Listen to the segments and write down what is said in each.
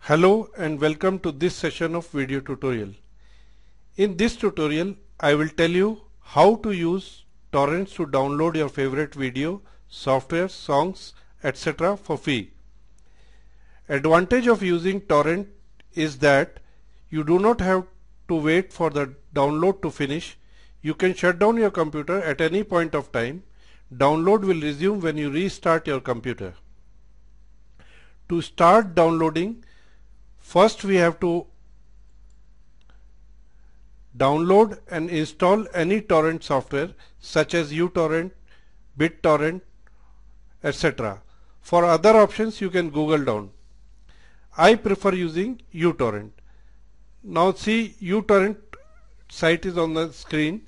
Hello and welcome to this session of video tutorial. In this tutorial I will tell you how to use torrents to download your favorite video, software, songs etc. for free. Advantage of using torrent is that you do not have to wait for the download to finish. You can shut down your computer at any point of time. Download will resume when you restart your computer. To start downloading, first we have to download and install any torrent software such as uTorrent, BitTorrent, etc. For other options you can Google down. I prefer using uTorrent. Now see uTorrent site is on the screen.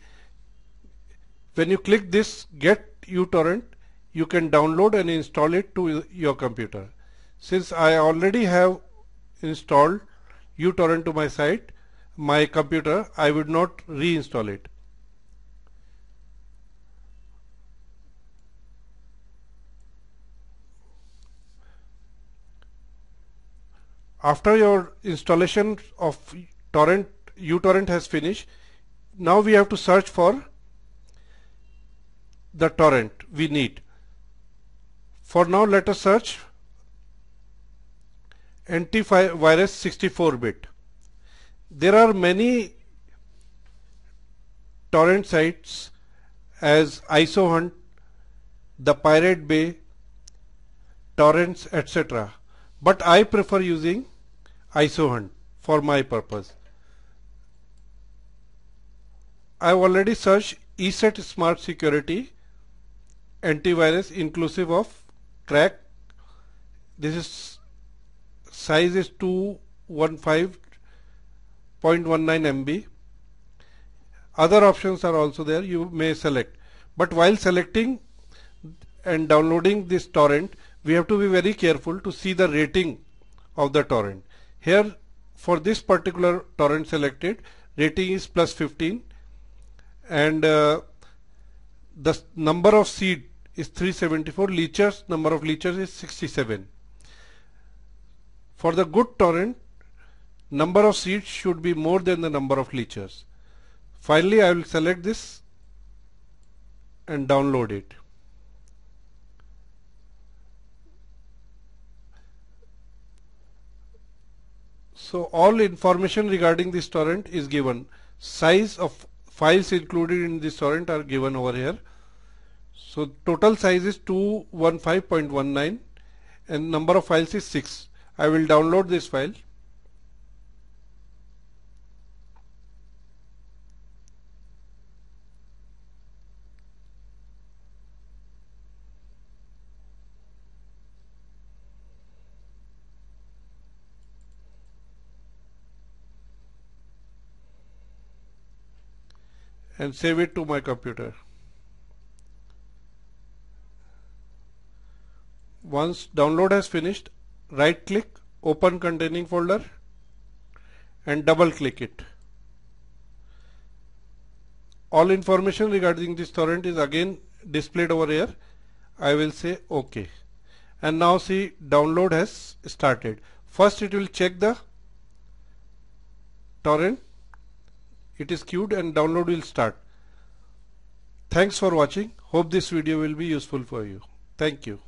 When you click this get uTorrent you can download and install it to your computer. Since I already have installed uTorrent to my site, my computer, I would not reinstall it. after your installation of torrent uTorrent has finished now we have to search for the torrent we need for now let us search antivirus 64 bit there are many torrent sites as isohunt the pirate bay torrents etc but I prefer using ISOHunt for my purpose. I've already searched ESET Smart Security antivirus inclusive of crack. This is size is 215.19 MB. Other options are also there you may select but while selecting and downloading this torrent we have to be very careful to see the rating of the torrent. Here for this particular torrent selected rating is plus 15 and uh, the number of seed is 374 leechers number of leechers is 67 for the good torrent number of seeds should be more than the number of leechers finally I will select this and download it So all information regarding this torrent is given. Size of files included in this torrent are given over here. So total size is 215.19 and number of files is 6. I will download this file. and save it to my computer. Once download has finished, right click open containing folder and double click it. All information regarding this torrent is again displayed over here. I will say OK. And now see download has started. First it will check the torrent it is queued and download will start. Thanks for watching. Hope this video will be useful for you. Thank you.